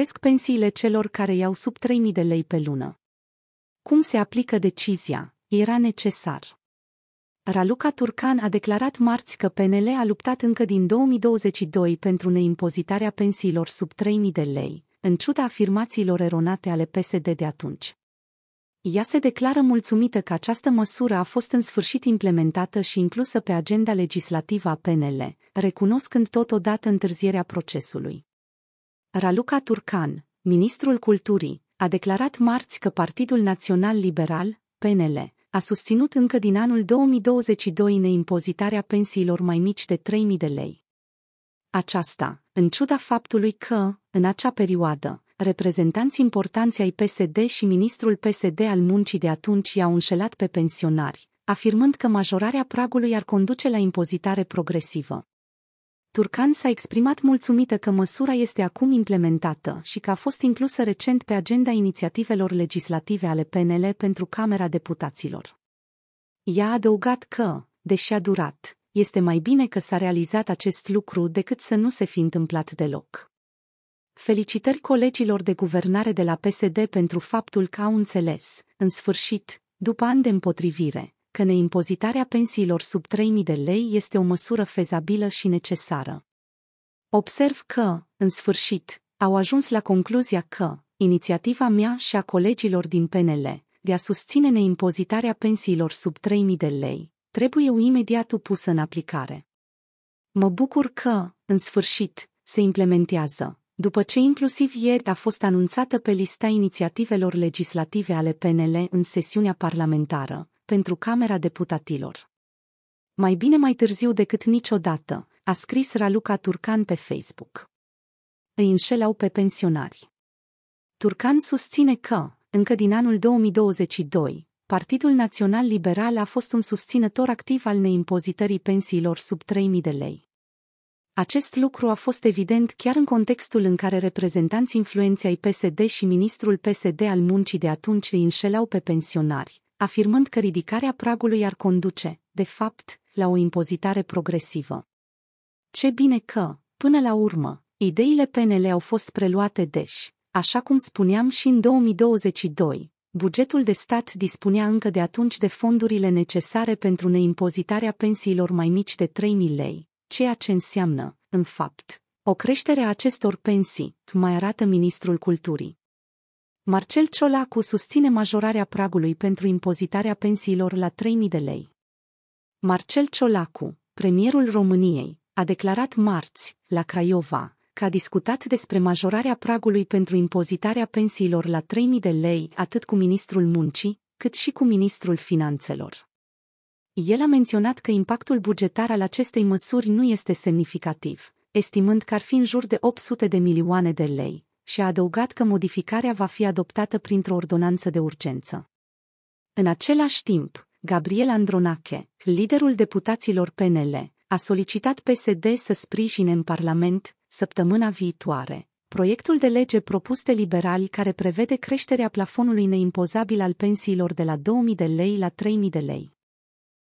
cresc pensiile celor care iau sub 3.000 de lei pe lună. Cum se aplică decizia? Era necesar. Raluca Turcan a declarat marți că PNL a luptat încă din 2022 pentru neimpozitarea pensiilor sub 3.000 de lei, în ciuda afirmațiilor eronate ale PSD de atunci. Ea se declară mulțumită că această măsură a fost în sfârșit implementată și inclusă pe agenda legislativă a PNL, recunoscând totodată întârzierea procesului. Raluca Turcan, ministrul culturii, a declarat marți că Partidul Național Liberal, PNL, a susținut încă din anul 2022 neimpozitarea pensiilor mai mici de 3.000 de lei. Aceasta, în ciuda faptului că, în acea perioadă, reprezentanți importanți ai PSD și ministrul PSD al muncii de atunci i-au înșelat pe pensionari, afirmând că majorarea pragului ar conduce la impozitare progresivă. Turcan s-a exprimat mulțumită că măsura este acum implementată și că a fost inclusă recent pe agenda inițiativelor legislative ale PNL pentru Camera Deputaților. Ea a adăugat că, deși a durat, este mai bine că s-a realizat acest lucru decât să nu se fi întâmplat deloc. Felicitări colegilor de guvernare de la PSD pentru faptul că au înțeles, în sfârșit, după ani de împotrivire, că neimpozitarea pensiilor sub 3.000 de lei este o măsură fezabilă și necesară. Observ că, în sfârșit, au ajuns la concluzia că inițiativa mea și a colegilor din PNL de a susține neimpozitarea pensiilor sub 3.000 de lei trebuie imediat pusă în aplicare. Mă bucur că, în sfârșit, se implementează, după ce inclusiv ieri a fost anunțată pe lista inițiativelor legislative ale PNL în sesiunea parlamentară, pentru Camera Deputatilor. Mai bine mai târziu decât niciodată, a scris Raluca Turcan pe Facebook. Îi înșelau pe pensionari. Turcan susține că, încă din anul 2022, Partidul Național Liberal a fost un susținător activ al neimpozitării pensiilor sub 3.000 de lei. Acest lucru a fost evident chiar în contextul în care reprezentanți influenței PSD și ministrul PSD al muncii de atunci îi înșelau pe pensionari, afirmând că ridicarea pragului ar conduce, de fapt, la o impozitare progresivă. Ce bine că, până la urmă, ideile PNL au fost preluate deși, așa cum spuneam și în 2022, bugetul de stat dispunea încă de atunci de fondurile necesare pentru neimpozitarea pensiilor mai mici de 3.000 lei, ceea ce înseamnă, în fapt, o creștere a acestor pensii, mai arată ministrul culturii. Marcel Ciolacu susține majorarea pragului pentru impozitarea pensiilor la 3.000 de lei. Marcel Ciolacu, premierul României, a declarat marți, la Craiova, că a discutat despre majorarea pragului pentru impozitarea pensiilor la 3.000 de lei atât cu ministrul muncii, cât și cu ministrul finanțelor. El a menționat că impactul bugetar al acestei măsuri nu este semnificativ, estimând că ar fi în jur de 800 de milioane de lei, și a adăugat că modificarea va fi adoptată printr-o ordonanță de urgență. În același timp, Gabriel Andronache, liderul deputaților PNL, a solicitat PSD să sprijine în Parlament, săptămâna viitoare, proiectul de lege propus de liberali care prevede creșterea plafonului neimpozabil al pensiilor de la 2000 de lei la 3000 de lei.